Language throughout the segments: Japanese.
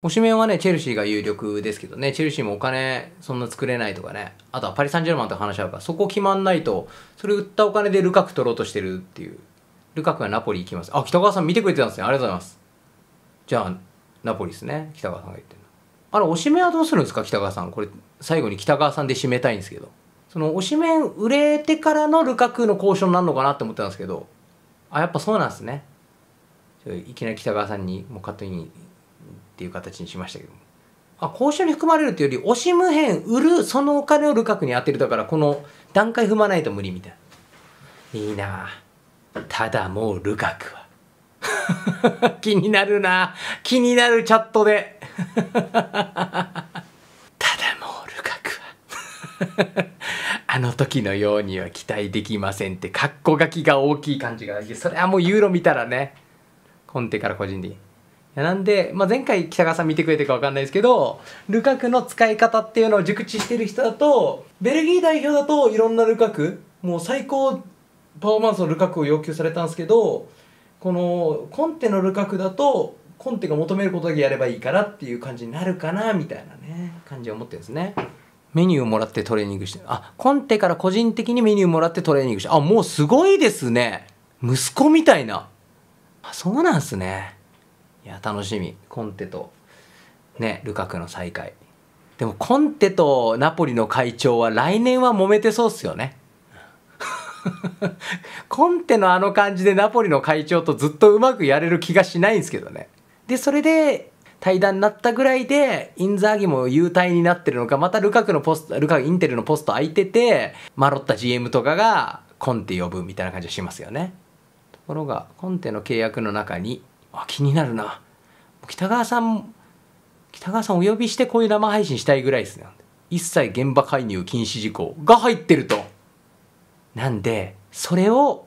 オしメンはね、チェルシーが有力ですけどね、チェルシーもお金そんな作れないとかね、あとはパリ・サンジェルマンと話し合うから、そこ決まんないと、それ売ったお金でルカク取ろうとしてるっていう。ルカクがナポリ行きます。あ、北川さん見てくれてたんですね。ありがとうございます。じゃあ、ナポリですね。北川さんが言ってるの。あれ、オしメンはどうするんですか、北川さん。これ、最後に北川さんで締めたいんですけど。その、オしメン売れてからのルカクの交渉になるのかなって思ってたんですけど、あ、やっぱそうなんですね。いきなり北川さんに、もう勝手にっていう形にしましたけども。あ、交渉に含まれるというより、押し無辺売る、そのお金をルカクに当てるだから、この段階踏まないと無理みたいな。いいなただもうルカクは。気になるな気になるチャットで。ただもうルカクは。あの時のようには期待できませんって、格好書きが大きい感じが、それはもうユーロ見たらね、コンテから個人で。なんで、まあ、前回北川さん見てくれてるか分かんないですけど、ルカクの使い方っていうのを熟知してる人だと、ベルギー代表だといろんなルカク、もう最高パフォーマンスのルカクを要求されたんですけど、このコンテのルカクだと、コンテが求めることだけやればいいからっていう感じになるかな、みたいなね、感じを持ってるんですね。メニューをもらってトレーニングして、あ、コンテから個人的にメニューもらってトレーニングして、あ、もうすごいですね。息子みたいな。あ、そうなんすね。や楽しみコンテとねルカクの再会でもコンテとナポリの会長は来年は揉めてそうっすよね コンテのあの感じでナポリの会長とずっとうまくやれる気がしないんですけどねでそれで対談になったぐらいでインザーギも優待になってるのかまたルカクのポストルカインテルのポスト空いててマロッタ GM とかがコンテ呼ぶみたいな感じがしますよねところがコンテの契約の中に気になるな北川さん北川さんお呼びしてこういう生配信したいぐらいですね一切現場介入禁止事項が入ってるとなんでそれを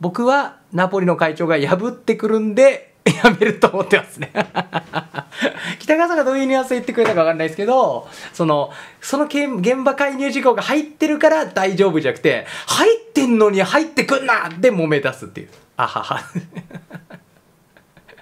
僕はナポリの会長が破ってくるんでやめると思ってますね 北川さんがどういうニュアンスで言ってくれたか分かんないですけどそのその現場介入事項が入ってるから大丈夫じゃなくて入ってんのに入ってくんなって揉め出すっていうあはは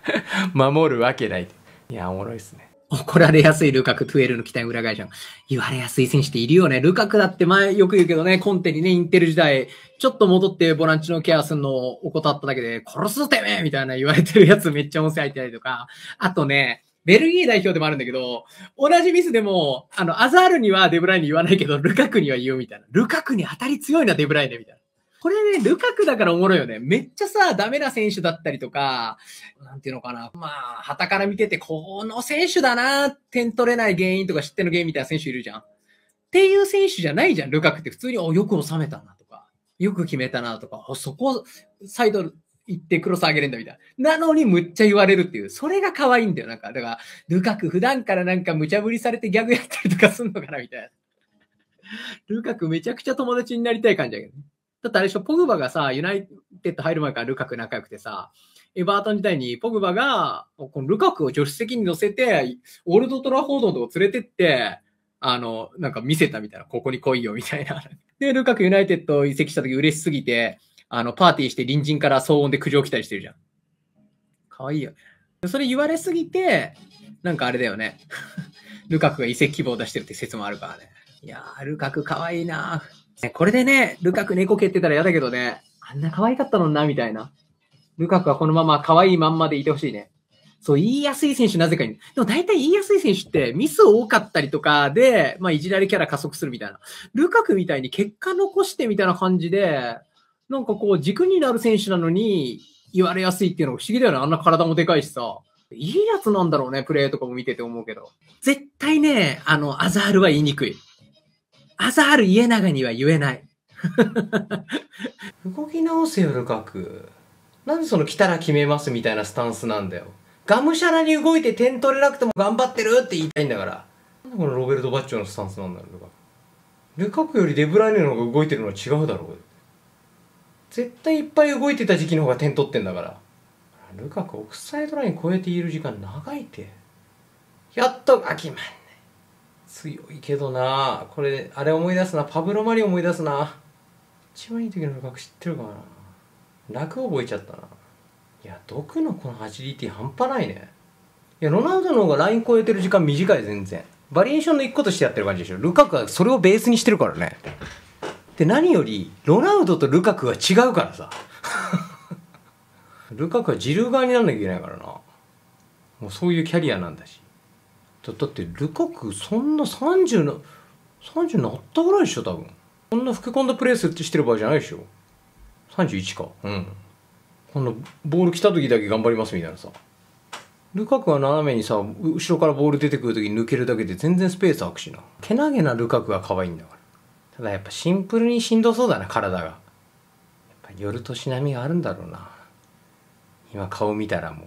守るわけない。いや、おもろいっすね。怒られやすいルカク、トゥエルの期待裏返しの。言われやすい選手っているよね。ルカクだって前よく言うけどね、コンテにね、インテル時代、ちょっと戻ってボランチのケアするのを怠っただけで、殺すぞてめえみたいな言われてるやつめっちゃ音声入ってたりとか、あとね、ベルギー代表でもあるんだけど、同じミスでも、あの、アザールにはデブライネ言わないけど、ルカクには言うみたいな。ルカクに当たり強いな、デブライネみたいな。これね、ルカクだからおもろいよね。めっちゃさ、ダメな選手だったりとか、なんていうのかな。まあ、旗から見てて、この選手だな、点取れない原因とか知っての原因みたいな選手いるじゃん。っていう選手じゃないじゃん、ルカクって。普通に、お、よく収めたなとか、よく決めたなとか、そこ、サイド行ってクロス上げれんだみたいな。なのにむっちゃ言われるっていう。それが可愛いんだよ。なんか、だから、ルカク普段からなんか無茶ぶりされてギャグやったりとかすんのかなみたいな。ルカクめちゃくちゃ友達になりたい感じだけどね。だってあれでしょ、ポグバがさ、ユナイテッド入る前からルカク仲良くてさ、エバートン時代にポグバが、このルカクを助手席に乗せて、オールドトラフォードのとこ連れてって、あの、なんか見せたみたいな、ここに来いよみたいな。で、ルカクユナイテッド移籍した時嬉しすぎて、あの、パーティーして隣人から騒音で苦情来たりしてるじゃん。かわいいよね。それ言われすぎて、なんかあれだよね。ルカクが移籍希望出してるって説もあるからね。いやー、ルカクかわいいなー。これでね、ルカク猫蹴ってたら嫌だけどね、あんな可愛かったのにな、みたいな。ルカクはこのまま可愛いまんまでいてほしいね。そう、言いやすい選手なぜかに。でも大体言いやすい選手ってミス多かったりとかで、まあいじられキャラ加速するみたいな。ルカクみたいに結果残してみたいな感じで、なんかこう軸になる選手なのに言われやすいっていうのが不思議だよね。あんな体もでかいしさ。いいやつなんだろうね、プレーとかも見てて思うけど。絶対ね、あの、アザールは言いにくい。朝春家長には言えない。動き直せよ、ルカク。なんでその来たら決めますみたいなスタンスなんだよ。がむしゃらに動いて点取れなくても頑張ってるって言いたいんだから。なんでこのロベルト・バッチョのスタンスなんだろう、ルカク。ルカクよりデブライネの方が動いてるのは違うだろう。絶対いっぱい動いてた時期の方が点取ってんだから。ルカク、オフサイドライン超えている時間長いって。やっと、あきまん。強いけどなこれあれ思い出すなパブロ・マリ思い出すな一番いい時の楽知ってるかな楽覚えちゃったないや毒のこのアジリティ半端ないねいやロナウドの方がライン超えてる時間短い全然バリエーションの一個としてやってる感じでしょルカクはそれをベースにしてるからねで何よりロナウドとルカクは違うからさ ルカクはジルー側になんなきゃいけないからなもうそういうキャリアなんだしだだってルカクそんな30な30なったぐらいでしょ多分こんな吹け込んだプレースってしてる場合じゃないでしょ31かうんこんなボール来た時だけ頑張りますみたいなさルカクは斜めにさ後ろからボール出てくる時に抜けるだけで全然スペース空くしなけなげなルカクが可愛いんだからただやっぱシンプルにしんどそうだな体がやっぱ夜としなみがあるんだろうな今顔見たらもう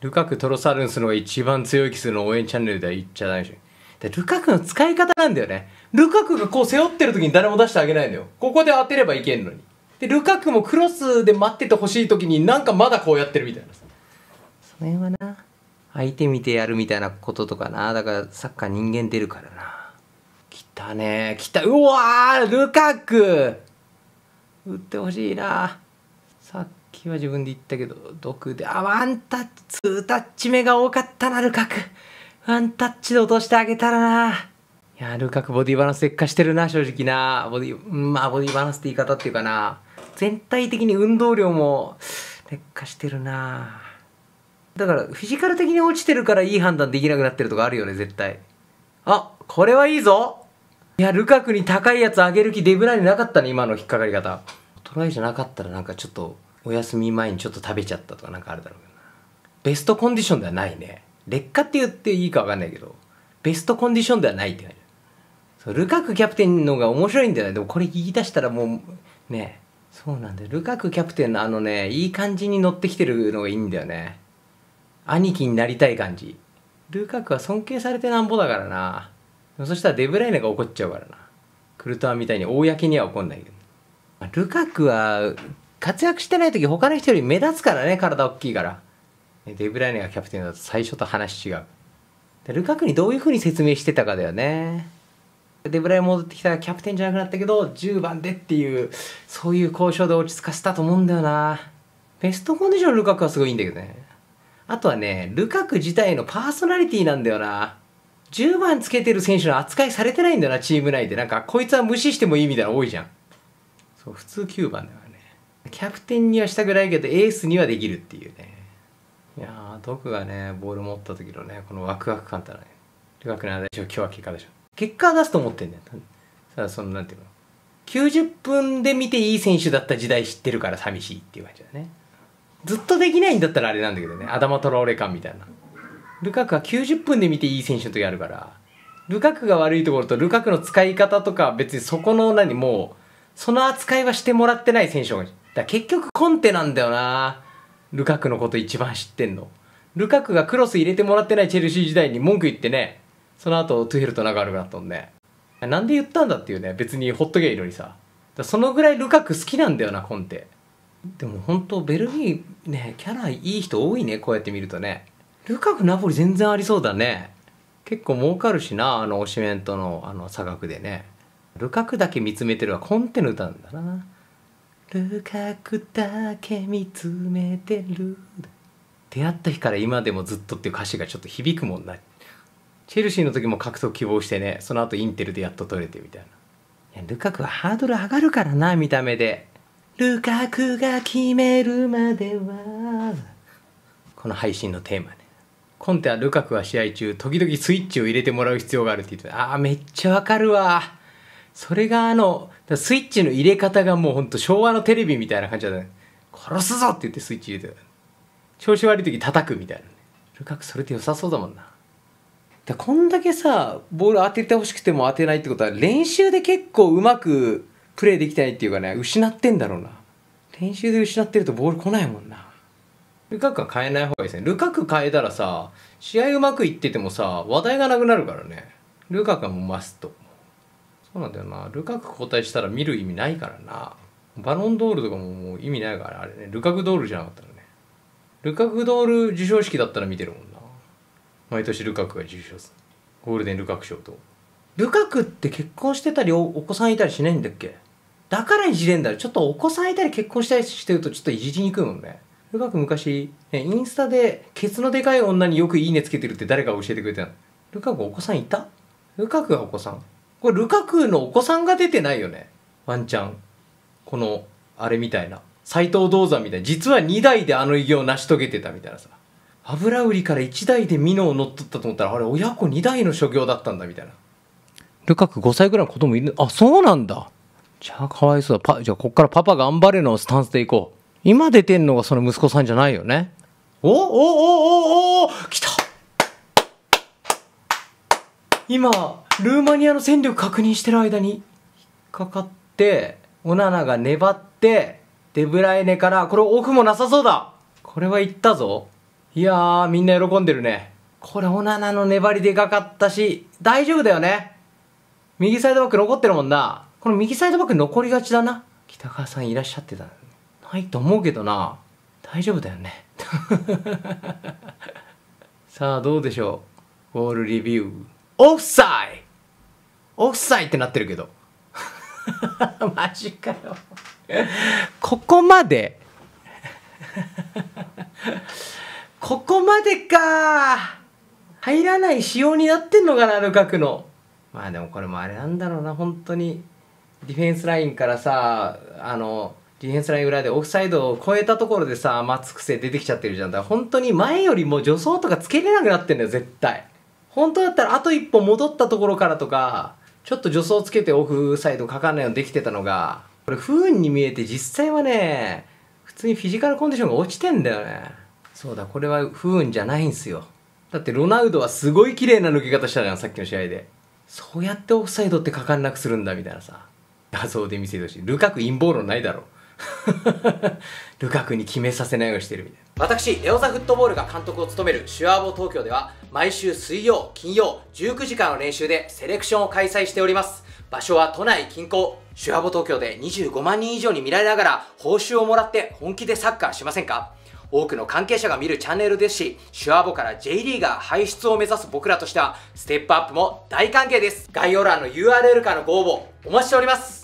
ルカク、トロサルンスの一番強いキスの応援チャンネルでは言っちゃメでし。で、ルカクの使い方なんだよね。ルカクがこう背負ってる時に誰も出してあげないのよ。ここで当てればいけんのに。で、ルカクもクロスで待っててほしい時になんかまだこうやってるみたいな。その辺はな、相手見てやるみたいなこととかな。だからサッカー人間出るからな。来たね。来た。うわールカク打ってほしいな。サッーは自分で言ったけど毒であワンタッチツータッチ目が多かったなルカクワンタッチで落としてあげたらないやルカクボディバランス劣化してるな正直なボディまあボディバランスって言い方っていうかな全体的に運動量も劣化してるなだからフィジカル的に落ちてるからいい判断できなくなってるとかあるよね絶対あこれはいいぞいやルカクに高いやつ上げる気デブライになかったね今の引っかかり方トライじゃなかったらなんかちょっとお休み前にちょっと食べちゃったとかなんかあるだろうけどなベストコンディションではないね劣化って言っていいか分かんないけどベストコンディションではないって感じルカクキャプテンの方が面白いんだよねでもこれ言い出したらもうねそうなんだよルカクキャプテンのあのねいい感じに乗ってきてるのがいいんだよね兄貴になりたい感じルカクは尊敬されてなんぼだからなそしたらデブライネが怒っちゃうからなクルトワみたいに公には怒んないけどルカクは活躍してない時他の人より目立つからね体大きいからデブライネがキャプテンだと最初と話違うでルカクにどういうふうに説明してたかだよねデブライ戻ってきたらキャプテンじゃなくなったけど10番でっていうそういう交渉で落ち着かせたと思うんだよなベストコンディションルカクはすごいいんだけどねあとはねルカク自体のパーソナリティなんだよな10番つけてる選手の扱いされてないんだよなチーム内でなんかこいつは無視してもいいみたいなの多いじゃんそう普通9番だよねキャプテンにはしたくないけどエースにはできるっていうねいやー毒がねボール持った時のねこのワクワク感たらねカクなでしょ今日は結果でしょ結果出すと思ってんだよただそのなんていうの90分で見ていい選手だった時代知ってるから寂しいっていう感じだねずっとできないんだったらあれなんだけどねアダマトれ感みたいなルカクは90分で見ていい選手の時あるからルカクが悪いところとルカクの使い方とか別にそこの何もその扱いはしてもらってない選手がだ結局コンテなんだよなルカクのこと一番知ってんのルカクがクロス入れてもらってないチェルシー時代に文句言ってねその後トゥヘルと仲悪くなったんでなんで言ったんだっていうね別にほっとけイのにさそのぐらいルカク好きなんだよなコンテでも本当ベルギーねキャラいい人多いねこうやって見るとねルカクナポリ全然ありそうだね結構儲かるしなあのオシメントのあの差額でねルカクだけ見つめてるはコンテの歌なんだなルカクだけ見つめてる出会った日から今でもずっとっていう歌詞がちょっと響くもんなチェルシーの時も獲得希望してねその後インテルでやっと取れてみたいないやルカクはハードル上がるからな見た目でルカクが決めるまではこの配信のテーマねコンテはルカクは試合中時々スイッチを入れてもらう必要があるって言ってああめっちゃわかるわそれがあの、スイッチの入れ方がもうほんと昭和のテレビみたいな感じだね。殺すぞって言ってスイッチ入れて調子悪い時叩くみたいな。ルカクそれって良さそうだもんな。だこんだけさ、ボール当ててほしくても当てないってことは練習で結構うまくプレーできてないっていうかね、失ってんだろうな。練習で失ってるとボール来ないもんな。ルカクは変えない方がいいですね。ルカク変えたらさ、試合うまくいっててもさ、話題がなくなるからね。ルカクはもうマスト。そうなんだよなルカク交代したら見る意味ないからなバロンドールとかももう意味ないからあれねルカクドールじゃなかったらねルカクドール授賞式だったら見てるもんな毎年ルカクが受賞するゴールデンルカク賞とルカクって結婚してたりお子さんいたりしないんだっけだからいじれんだよちょっとお子さんいたり結婚したりしてるとちょっといじりにくいもんねルカク昔、ね、インスタでケツのでかい女によくいいねつけてるって誰か教えてくれたのルカクお子さんいたルカクがお子さんこれルカクのお子さんが出てないよねワンちゃん。このあれみたいな斎藤銅山みたいな実は2代であの偉業を成し遂げてたみたいなさ油売りから1代で美濃を乗っ取ったと思ったらあれ親子2代の所業だったんだみたいなルカク5歳ぐらいの子供いるあそうなんだじゃあかわいそうだパじゃあこっからパパ頑張れのスタンスでいこう今出てんのがその息子さんじゃないよねおおおおおお来た今ルーマニアの戦力確認してる間に引っかかってオナナが粘ってデブライネからこれオフもなさそうだこれはいったぞいやーみんな喜んでるねこれオナナの粘りでかかったし大丈夫だよね右サイドバック残ってるもんなこの右サイドバック残りがちだな北川さんいらっしゃってたないと思うけどな大丈夫だよね さあどうでしょうウォールリビューオフサイオフサイってなってるけど マジかよここまで ここまでか入らない仕様になってんのかなルカクのまあでもこれもあれなんだろうな本当にディフェンスラインからさあのディフェンスライン裏でオフサイドを超えたところでさ待つ癖出てきちゃってるじゃんだから本当に前よりも助走とかつけれなくなってんだよ絶対本当だったらあと一歩戻ったところからとかちょっと助走つけてオフサイドかかんないようにできてたのがこれ不運に見えて実際はね普通にフィジカルコンディションが落ちてんだよねそうだこれは不運じゃないんすよだってロナウドはすごい綺麗な抜け方したじゃんさっきの試合でそうやってオフサイドってかかんなくするんだみたいなさ画像で見せるしルカク陰謀論ないだろルカクに決めさせないようにしてるみたいな私レオザフットボールが監督を務めるシュアーボ東京では毎週水曜金曜19時間の練習でセレクションを開催しております場所は都内近郊シュアボ東京で25万人以上に見られながら報酬をもらって本気でサッカーしませんか多くの関係者が見るチャンネルですし、シュアボから J リーガー輩出を目指す僕らとしては、ステップアップも大歓迎です。概要欄の URL からのご応募、お待ちしております。